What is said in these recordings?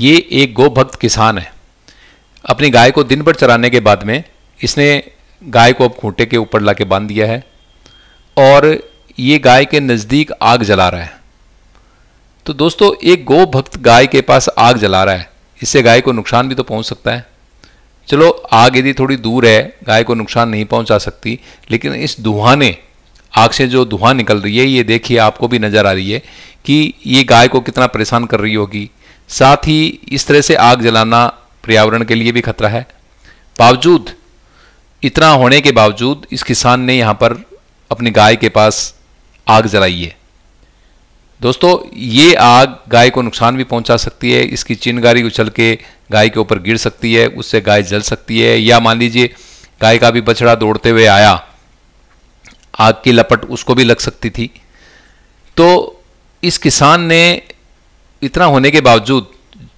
ये एक गोभक्त किसान है अपनी गाय को दिन भर चराने के बाद में इसने गाय को अब खूंटे के ऊपर ला के बांध दिया है और ये गाय के नज़दीक आग जला रहा है तो दोस्तों एक गो भक्त गाय के पास आग जला रहा है इससे गाय को नुकसान भी तो पहुंच सकता है चलो आग यदि थोड़ी दूर है गाय को नुकसान नहीं पहुंचा सकती लेकिन इस ने आग से जो धुआं निकल रही है ये देखिए आपको भी नज़र आ रही है कि ये गाय को कितना परेशान कर रही होगी साथ ही इस तरह से आग जलाना पर्यावरण के लिए भी खतरा है बावजूद इतना होने के बावजूद इस किसान ने यहाँ पर अपनी गाय के पास आग जलाई है दोस्तों ये आग गाय को नुकसान भी पहुंचा सकती है इसकी चिनगारी उछल के गाय के ऊपर गिर सकती है उससे गाय जल सकती है या मान लीजिए गाय का भी बछड़ा दौड़ते हुए आया आग की लपट उसको भी लग सकती थी तो इस किसान ने इतना होने के बावजूद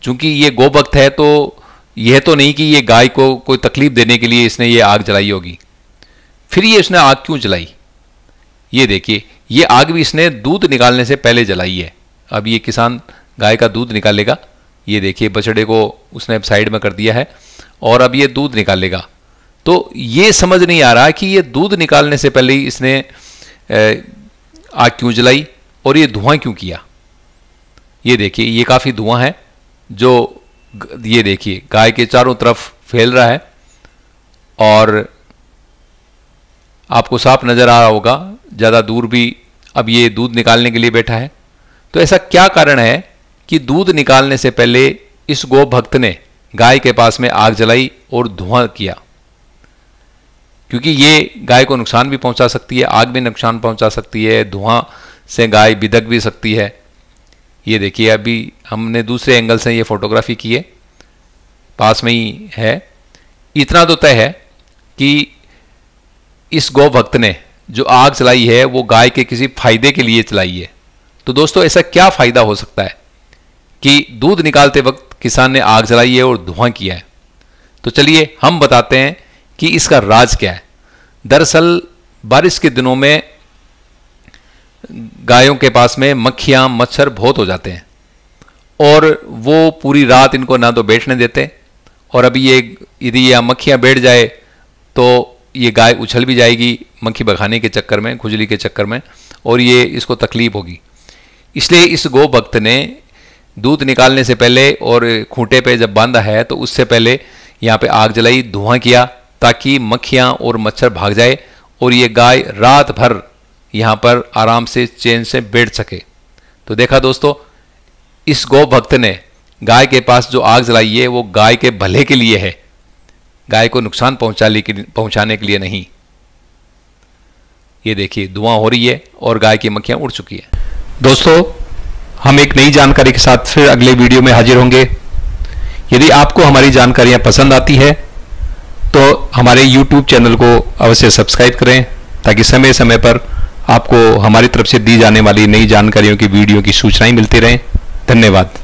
चूंकि ये वक्त है तो यह तो नहीं कि ये गाय को कोई तकलीफ देने के लिए इसने ये आग जलाई होगी फिर ये इसने आग क्यों जलाई ये देखिए ये आग भी इसने दूध निकालने से पहले जलाई है अब ये किसान गाय का दूध निकालेगा ये देखिए बछड़े को उसने साइड में कर दिया है और अब ये दूध निकालेगा तो ये समझ नहीं आ रहा कि ये दूध निकालने से पहले ही इसने आग क्यों जलाई और ये धुआं क्यों किया ये देखिए ये काफ़ी धुआं है जो ये देखिए गाय के चारों तरफ फैल रहा है और आपको साफ नज़र आ रहा होगा ज़्यादा दूर भी अब ये दूध निकालने के लिए बैठा है तो ऐसा क्या कारण है कि दूध निकालने से पहले इस गो भक्त ने गाय के पास में आग जलाई और धुआं किया क्योंकि ये गाय को नुकसान भी पहुंचा सकती है आग भी नुकसान पहुंचा सकती है धुआं से गाय बिदक भी सकती है ये देखिए अभी हमने दूसरे एंगल से ये फोटोग्राफी की है पास में ही है इतना तो तय है कि इस गौ भक्त ने जो आग चलाई है वो गाय के किसी फायदे के लिए चलाई है तो दोस्तों ऐसा क्या फायदा हो सकता है कि दूध निकालते वक्त किसान ने आग जलाई है और धुआं किया है तो चलिए हम बताते हैं कि इसका राज क्या है दरअसल बारिश के दिनों में गायों के पास में मक्खियाँ मच्छर बहुत हो जाते हैं और वो पूरी रात इनको ना तो बैठने देते और अभी ये यदि ये मक्खियाँ बैठ जाए तो ये गाय उछल भी जाएगी मक्खी बखाने के चक्कर में खुजली के चक्कर में और ये इसको तकलीफ होगी इसलिए इस गो भक्त ने दूध निकालने से पहले और खूंटे पे जब बांधा है तो उससे पहले यहाँ पे आग जलाई धुआं किया ताकि मक्खियाँ और मच्छर भाग जाए और ये गाय रात भर यहाँ पर आराम से चैन से बैठ सके तो देखा दोस्तों इस गौ भक्त ने गाय के पास जो आग जलाई है वो गाय के भले के लिए है गाय को नुकसान पहुंचाने के पहुंचाने के लिए नहीं ये देखिए धुआं हो रही है और गाय की मक्खियां उड़ चुकी है दोस्तों हम एक नई जानकारी के साथ फिर अगले वीडियो में हाजिर होंगे यदि आपको हमारी जानकारियां पसंद आती है तो हमारे YouTube चैनल को अवश्य सब्सक्राइब करें ताकि समय समय पर आपको हमारी तरफ से दी जाने वाली नई जानकारियों की वीडियो की सूचनाएं मिलती रहें धन्यवाद